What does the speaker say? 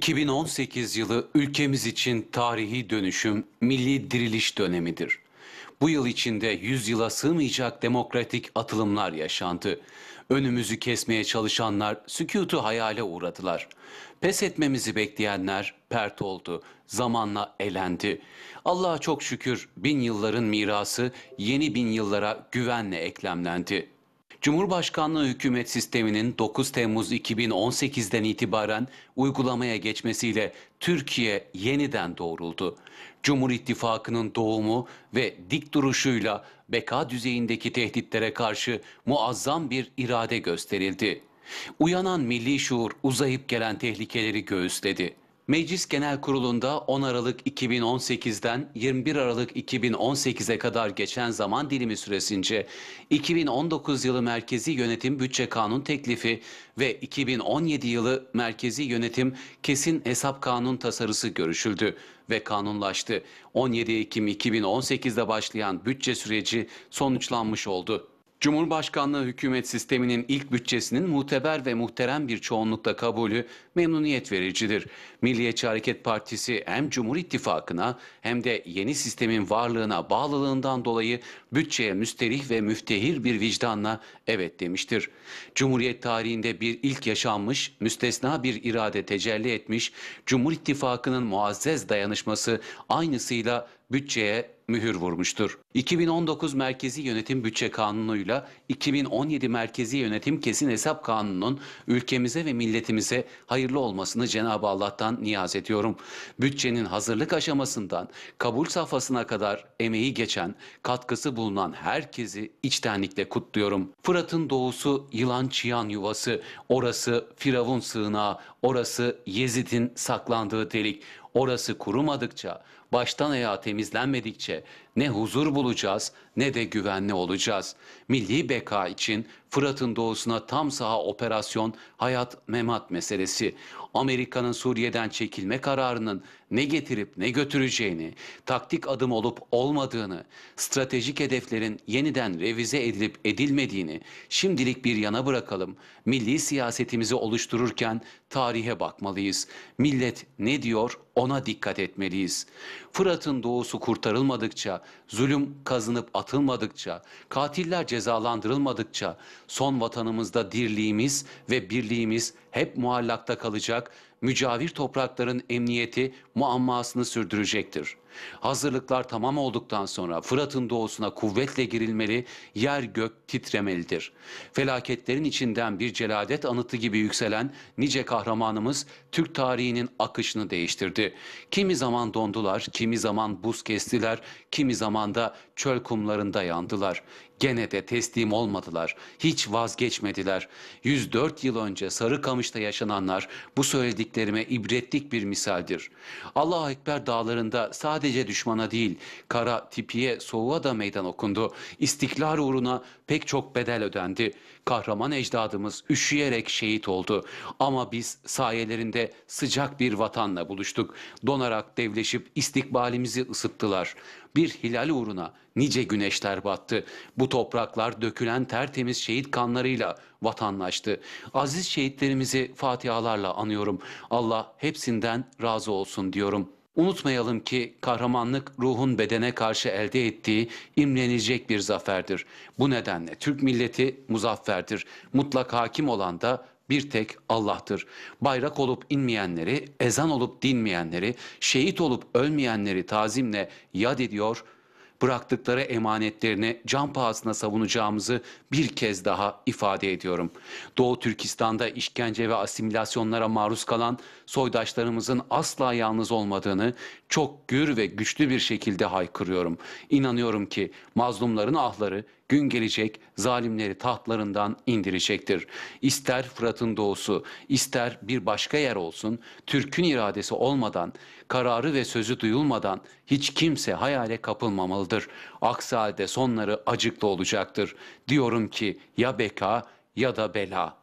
2018 yılı ülkemiz için tarihi dönüşüm, milli diriliş dönemidir. Bu yıl içinde yüzyıla sığmayacak demokratik atılımlar yaşandı. Önümüzü kesmeye çalışanlar sükutu hayale uğradılar. Pes etmemizi bekleyenler pert oldu, zamanla elendi. Allah'a çok şükür bin yılların mirası yeni bin yıllara güvenle eklemlendi. Cumhurbaşkanlığı hükümet sisteminin 9 Temmuz 2018'den itibaren uygulamaya geçmesiyle Türkiye yeniden doğruldu. Cumhur İttifakı'nın doğumu ve dik duruşuyla beka düzeyindeki tehditlere karşı muazzam bir irade gösterildi. Uyanan milli şuur uzayıp gelen tehlikeleri göğüsledi. Meclis Genel Kurulu'nda 10 Aralık 2018'den 21 Aralık 2018'e kadar geçen zaman dilimi süresince 2019 yılı Merkezi Yönetim Bütçe Kanun Teklifi ve 2017 yılı Merkezi Yönetim Kesin Hesap Kanun Tasarısı görüşüldü ve kanunlaştı. 17 Ekim 2018'de başlayan bütçe süreci sonuçlanmış oldu. Cumhurbaşkanlığı hükümet sisteminin ilk bütçesinin muteber ve muhterem bir çoğunlukla kabulü memnuniyet vericidir. Milliyetçi Hareket Partisi hem Cumhur İttifakı'na hem de yeni sistemin varlığına bağlılığından dolayı bütçeye müsterih ve müftehir bir vicdanla evet demiştir. Cumhuriyet tarihinde bir ilk yaşanmış, müstesna bir irade tecelli etmiş, Cumhur İttifakı'nın muazzez dayanışması aynısıyla bütçeye mühür vurmuştur. 2019 Merkezi Yönetim Bütçe Kanunu'yla 2017 Merkezi Yönetim Kesin Hesap Kanunu'nun ülkemize ve milletimize hayırlı olmasını Cenab-ı Allah'tan niyaz ediyorum. Bütçenin hazırlık aşamasından kabul safhasına kadar emeği geçen, katkısı bulunan herkesi içtenlikle kutluyorum. Fırat'ın doğusu yılan çıyan yuvası, orası Firavun sığınağı, orası Yezid'in saklandığı delik, orası kurumadıkça, baştan ayağa temizlenmedikçe ne huzur bulacağız ne de güvenli olacağız. Milli beka için Fırat'ın doğusuna tam saha operasyon hayat memat meselesi, Amerika'nın Suriye'den çekilme kararının ne getirip ne götüreceğini, taktik adım olup olmadığını, stratejik hedeflerin yeniden revize edilip edilmediğini şimdilik bir yana bırakalım. Milli siyasetimizi oluştururken tarihe bakmalıyız. Millet ne diyor ona dikkat etmeliyiz. Fırat'ın doğusu kurtarılmadıkça, zulüm kazınıp atılmadıkça, katiller cezalandırılmadıkça, son vatanımızda dirliğimiz ve birliğimiz hep muallakta kalacak, mücavir toprakların emniyeti muammasını sürdürecektir. Hazırlıklar tamam olduktan sonra Fırat'ın doğusuna kuvvetle girilmeli, yer gök titremelidir. Felaketlerin içinden bir celadet anıtı gibi yükselen nice kahramanımız Türk tarihinin akışını değiştirdi. Kimi zaman dondular, kimi zaman buz kestiler, kimi zaman da çöl kumlarında yandılar. Gene de teslim olmadılar, hiç vazgeçmediler. 104 yıl önce Sarıkamış Geçmişte yaşananlar bu söylediklerime ibretlik bir misaldir. Allah-u Ekber dağlarında sadece düşmana değil, kara, tipiye, soğuğa da meydan okundu. İstiklal uğruna pek çok bedel ödendi. Kahraman ecdadımız üşüyerek şehit oldu. Ama biz sayelerinde sıcak bir vatanla buluştuk. Donarak devleşip istikbalimizi ısıttılar. Bir hilal uğruna nice güneşler battı. Bu topraklar dökülen tertemiz şehit kanlarıyla Vatanlaştı. Aziz şehitlerimizi fatihalarla anıyorum. Allah hepsinden razı olsun diyorum. Unutmayalım ki kahramanlık ruhun bedene karşı elde ettiği imlenilecek bir zaferdir. Bu nedenle Türk milleti muzafferdir. Mutlak hakim olan da bir tek Allah'tır. Bayrak olup inmeyenleri, ezan olup dinmeyenleri, şehit olup ölmeyenleri tazimle yad ediyor.'' bıraktıkları emanetlerini can pahasına savunacağımızı bir kez daha ifade ediyorum. Doğu Türkistan'da işkence ve asimilasyonlara maruz kalan soydaşlarımızın asla yalnız olmadığını, çok gür ve güçlü bir şekilde haykırıyorum. İnanıyorum ki mazlumların ahları gün gelecek zalimleri tahtlarından indirecektir. İster Fırat'ın doğusu, ister bir başka yer olsun, Türk'ün iradesi olmadan, kararı ve sözü duyulmadan hiç kimse hayale kapılmamalıdır. Aksi halde sonları acıklı olacaktır. Diyorum ki ya beka ya da bela.''